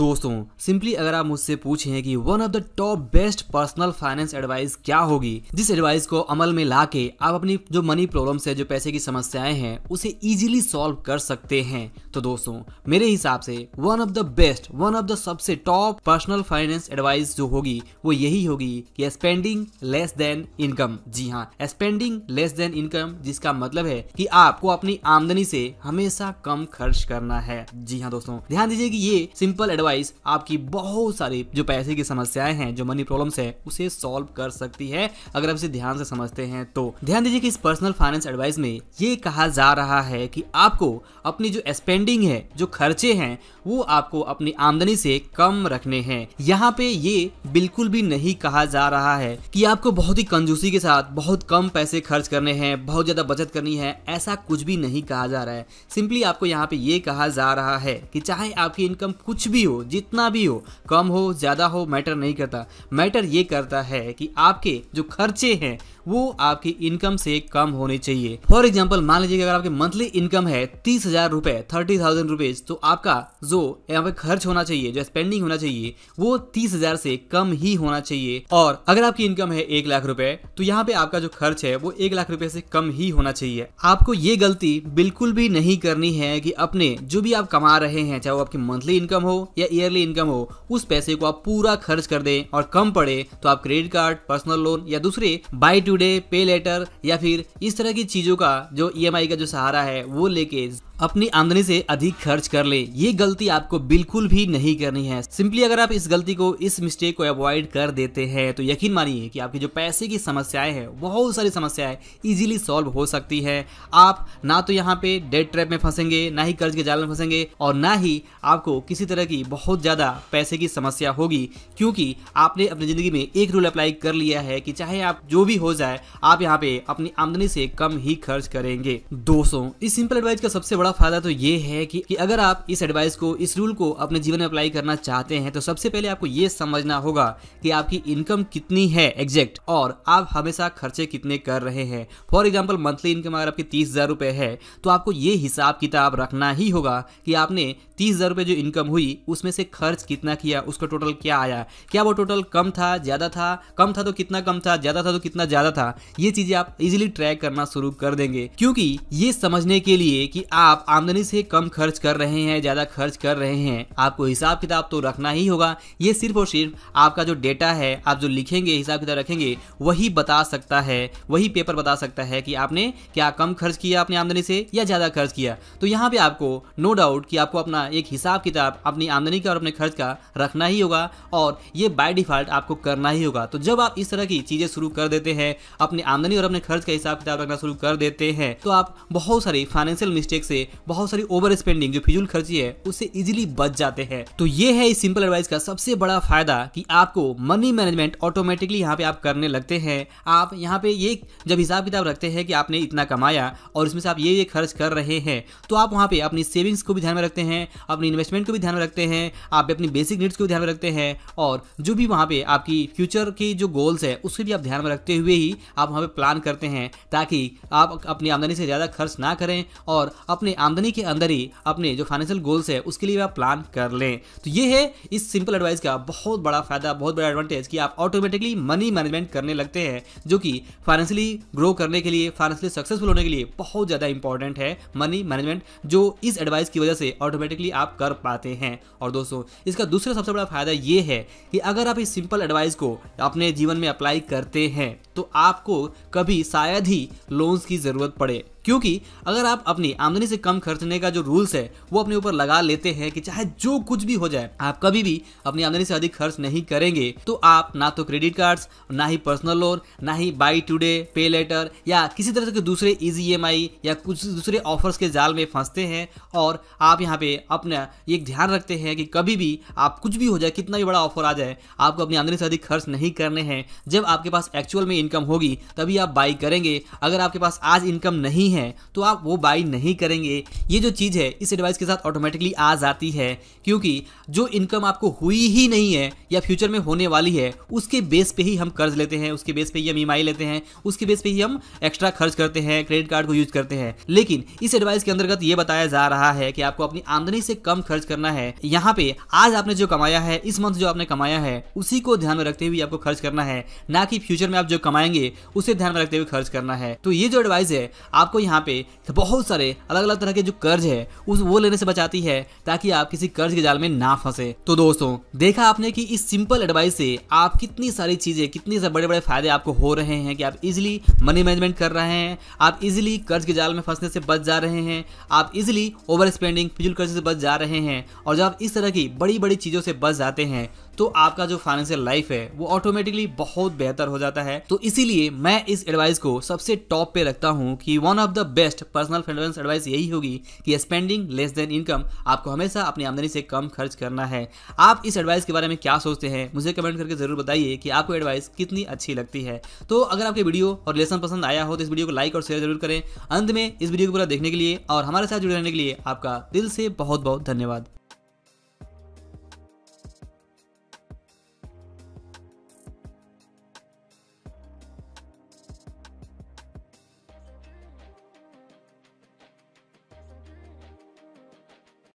दोस्तों सिंपली अगर आप मुझसे पूछें कि one of the top best personal finance advice क्या होगी जिस एडवाइस को अमल में ला के आप अपनी जो मनी प्रॉब्लम्स है जो पैसे की समस्याएं हैं उसे इजीली सॉल्व कर सकते हैं तो दोस्तों मेरे हिसाब से one of the best one of the सबसे टॉप पर्सनल फाइनेंस एडवाइस जो होगी वो यही होगी कि स्पेंडिंग लेस देन इनकम जी हाँ स्पेंडिंग लेस देन इनकम जिसका मतलब है कि आपको अपनी आमदनी से हमेशा कम खर्च करना है जी हाँ दोस्तों ध्यान दीजिए कि ये सिंपल एडवाइस डिवाइस आपकी बहुत सारी जो पैसे की समस्याएं हैं जो मनी प्रॉब्लम्स है उसे सॉल्व कर सकती है अगर आप इसे ध्यान से समझते हैं तो ध्यान दीजिए कि इस पर्सनल फाइनेंस एडवाइस में ये कहा जा रहा है कि आपको अपनी जो स्पेंडिंग है जो खर्चे हैं वो आपको अपनी आमदनी से कम रखने हैं यहाँ पे ये बिल्कुल भी नहीं कहा जा रहा है कि आपको बहुत ही कंजूसी के साथ बहुत कम पैसे खर्च करने हैं बहुत ज्यादा बचत करनी है ऐसा कुछ भी नहीं कहा जा रहा है सिंपली आपको यहाँ पे ये कहा जा रहा है कि चाहे आपकी इनकम कुछ भी हो जितना भी हो कम हो ज़्यादा हो मैटर नहीं करता मैटर ये करता है कि आपके जो खर्चे हैं वो आपकी इनकम से कम होने चाहिए फॉर एग्जाम्पल मान लीजिए अगर आपकी मंथली इनकम है तीस हजार रुपये थर्टी थाउजेंड रुपीज तो आपका जो यहाँ पे खर्च होना चाहिए जो स्पेंडिंग होना चाहिए वो तीस हजार से कम ही होना चाहिए और अगर आपकी इनकम है एक लाख रुपए तो यहाँ पे आपका जो खर्च है वो एक लाख रुपए से कम ही होना चाहिए आपको ये गलती बिल्कुल भी नहीं करनी है कि अपने जो भी आप कमा रहे हैं चाहे वो आपकी मंथली इनकम हो या ईयरली इनकम हो उस पैसे को आप पूरा खर्च कर दें और कम पड़े तो आप क्रेडिट कार्ड पर्सनल लोन या दूसरे बाय टूडे पे लेटर या फिर इस तरह की चीजों का जो ई e का जो सहारा है वो लेके अपनी आमदनी से अधिक खर्च कर ले ये गलती आपको बिल्कुल भी नहीं करनी है सिंपली अगर आप इस गलती को इस मिस्टेक को अवॉइड कर देते हैं तो यकीन मानिए कि आपकी जो पैसे की समस्याएं हैं बहुत सारी समस्याएं इजीली सॉल्व हो सकती है आप ना तो यहाँ पे डेट ट्रैप में फंसेंगे ना ही कर्ज के जाल में फंसेंगे और ना ही आपको किसी तरह की बहुत ज़्यादा पैसे की समस्या होगी क्योंकि आपने अपनी ज़िंदगी में एक रूल अप्लाई कर लिया है कि चाहे आप जो भी हो जाए आप यहाँ पे अपनी आमदनी से कम ही खर्च करेंगे दोस्तों इस सिंपल एडवाइस का सबसे बड़ा बड़ा फायदा तो ये है कि, कि अगर आप इस एडवाइस को इस रूल को अपने जीवन में अप्लाई करना चाहते हैं तो सबसे पहले आपको ये समझना होगा कि आपकी इनकम कितनी है एग्जैक्ट और आप हमेशा खर्चे कितने कर रहे हैं फॉर एग्जाम्पल मंथली इनकम अगर आपकी तीस हजार रुपए है तो आपको ये हिसाब किताब रखना ही होगा कि आपने तीस हजार रुपए जो इनकम हुई उसमें से खर्च कितना किया उसका टोटल क्या आया क्या वो टोटल कम था ज़्यादा था कम था तो कितना कम था ज़्यादा था तो कितना ज़्यादा था ये चीज़ें आप इजिली ट्रैक करना शुरू कर देंगे क्योंकि ये समझने के लिए कि आप आप आमदनी से कम खर्च कर रहे हैं ज्यादा खर्च कर रहे हैं आपको हिसाब किताब तो रखना ही होगा ये सिर्फ और सिर्फ आपका जो डेटा है आप जो लिखेंगे हिसाब किताब रखेंगे वही बता सकता है वही पेपर बता सकता है कि आपने क्या कम खर्च किया अपनी आमदनी से या ज्यादा खर्च किया तो यहाँ पे आपको नो डाउट कि आपको अपना एक हिसाब किताब अपनी आमदनी का और अपने खर्च का रखना ही होगा और ये बाय डिफॉल्ट आपको करना ही होगा तो जब आप इस तरह की चीजें शुरू कर देते हैं अपनी आमदनी और अपने खर्च का हिसाब किताब रखना शुरू कर देते हैं तो आप बहुत सारी फाइनेंशियल मिस्टेक से बहुत सारी ओवर स्पेंडिंग जो फिजूल खर्ची है उससे इजिली बच जाते हैं तो ये है इस सिंपल एडवाइस का सबसे बड़ा फायदा कि आपको मनी मैनेजमेंट ऑटोमेटिकली यहाँ पे आप करने लगते हैं आप यहाँ पे ये जब हिसाब किताब रखते हैं कि आपने इतना कमाया और इसमें से आप ये ये खर्च कर रहे हैं तो आप वहाँ पे अपनी सेविंग्स को भी ध्यान में रखते हैं अपनी इन्वेस्टमेंट को भी ध्यान में रखते हैं आप अपनी बेसिक नीड्स को भी ध्यान में रखते हैं और जो भी वहाँ पे आपकी फ्यूचर की जो गोल्स है उसके भी आप ध्यान में रखते हुए ही आप वहाँ पे प्लान करते हैं ताकि आप अपनी आमदनी से ज़्यादा खर्च ना करें और अपने अपनी आमदनी के अंदर ही अपने जो फाइनेंशियल गोल्स है उसके लिए आप प्लान कर लें तो ये है इस सिंपल एडवाइस का बहुत बड़ा फायदा बहुत बड़ा एडवांटेज कि आप ऑटोमेटिकली मनी मैनेजमेंट करने लगते हैं जो कि फाइनेंशियली ग्रो करने के लिए फाइनेंशियली सक्सेसफुल होने के लिए बहुत ज़्यादा इंपॉर्टेंट है मनी मैनेजमेंट जो इस एडवाइस की वजह से ऑटोमेटिकली आप कर पाते हैं और दोस्तों इसका दूसरा सबसे बड़ा फायदा ये है कि अगर आप इस सिंपल एडवाइस को अपने जीवन में अप्लाई करते हैं तो आपको कभी शायद ही लोन्स की ज़रूरत पड़े क्योंकि अगर आप अपनी आमदनी से कम खर्चने का जो रूल्स है वो अपने ऊपर लगा लेते हैं कि चाहे जो कुछ भी हो जाए आप कभी भी अपनी आमदनी से अधिक खर्च नहीं करेंगे तो आप ना तो क्रेडिट कार्ड्स ना ही पर्सनल लोन ना ही बाई टूडे पे लेटर या किसी तरह के दूसरे ईजी एम e या कुछ दूसरे ऑफर्स के जाल में फंसते हैं और आप यहाँ पे अपना ये ध्यान रखते हैं कि कभी भी आप कुछ भी हो जाए कितना भी बड़ा ऑफर आ जाए आपको अपनी आमदनी से अधिक खर्च नहीं करने हैं जब आपके पास एक्चुअल में इनकम होगी तभी आप बाई करेंगे अगर आपके पास आज इनकम नहीं नहीं है तो आप वो बाई नहीं करेंगे ये जो चीज़ है इस एडवाइस के साथ ऑटोमेटिकली आ जाती है क्योंकि जो इनकम आपको हुई ही नहीं है या फ्यूचर में होने वाली है उसके बेस पे ही हम कर्ज लेते हैं उसके बेस पे ही हम ई e लेते हैं उसके बेस पे ही हम एक्स्ट्रा खर्च करते हैं क्रेडिट कार्ड को यूज करते हैं लेकिन इस एडवाइस के अंतर्गत ये बताया जा रहा है कि आपको अपनी आमदनी से कम खर्च करना है यहाँ पे आज आपने जो कमाया है इस मंथ जो आपने कमाया है उसी को ध्यान में रखते हुए आपको खर्च करना है ना कि फ्यूचर में आप जो कमाएंगे उसे ध्यान में रखते हुए खर्च करना है तो ये जो एडवाइस है आपको यहाँ पे बहुत सारे अलग अलग तरह के जो कर्ज है उस वो लेने से बचाती है ताकि आप किसी कर्ज के जाल में ना फंसे तो दोस्तों देखा आपने कि इस सिंपल एडवाइस से आप कितनी सारी चीजें कितने सारे बड़े बड़े फायदे आपको हो रहे हैं कि आप इजिली मनी मैनेजमेंट कर रहे हैं आप इजिली कर्ज के जाल में फंसने से बच जा रहे हैं आप इजिली ओवर स्पेंडिंग फिजुल कर्ज से बच जा रहे हैं और जब आप इस तरह की बड़ी बड़ी चीजों से बच जाते हैं तो आपका जो फाइनेंशियल लाइफ है वो ऑटोमेटिकली बहुत बेहतर हो जाता है तो इसीलिए मैं इस एडवाइस को सबसे टॉप पे रखता हूँ कि one of the best personal finance advice यही होगी कि स्पेंडिंग लेस देन इनकम आपको हमेशा अपनी आमदनी से कम खर्च करना है आप इस एडवाइस के बारे में क्या सोचते हैं मुझे कमेंट करके जरूर बताइए कि आपको एडवाइस कितनी अच्छी लगती है तो अगर आपके वीडियो और लेसन पसंद आया हो तो इस वीडियो को लाइक और शेयर जरूर करें अंत में इस वीडियो को पूरा देखने के लिए और हमारे साथ जुड़े रहने के लिए आपका दिल से बहुत बहुत धन्यवाद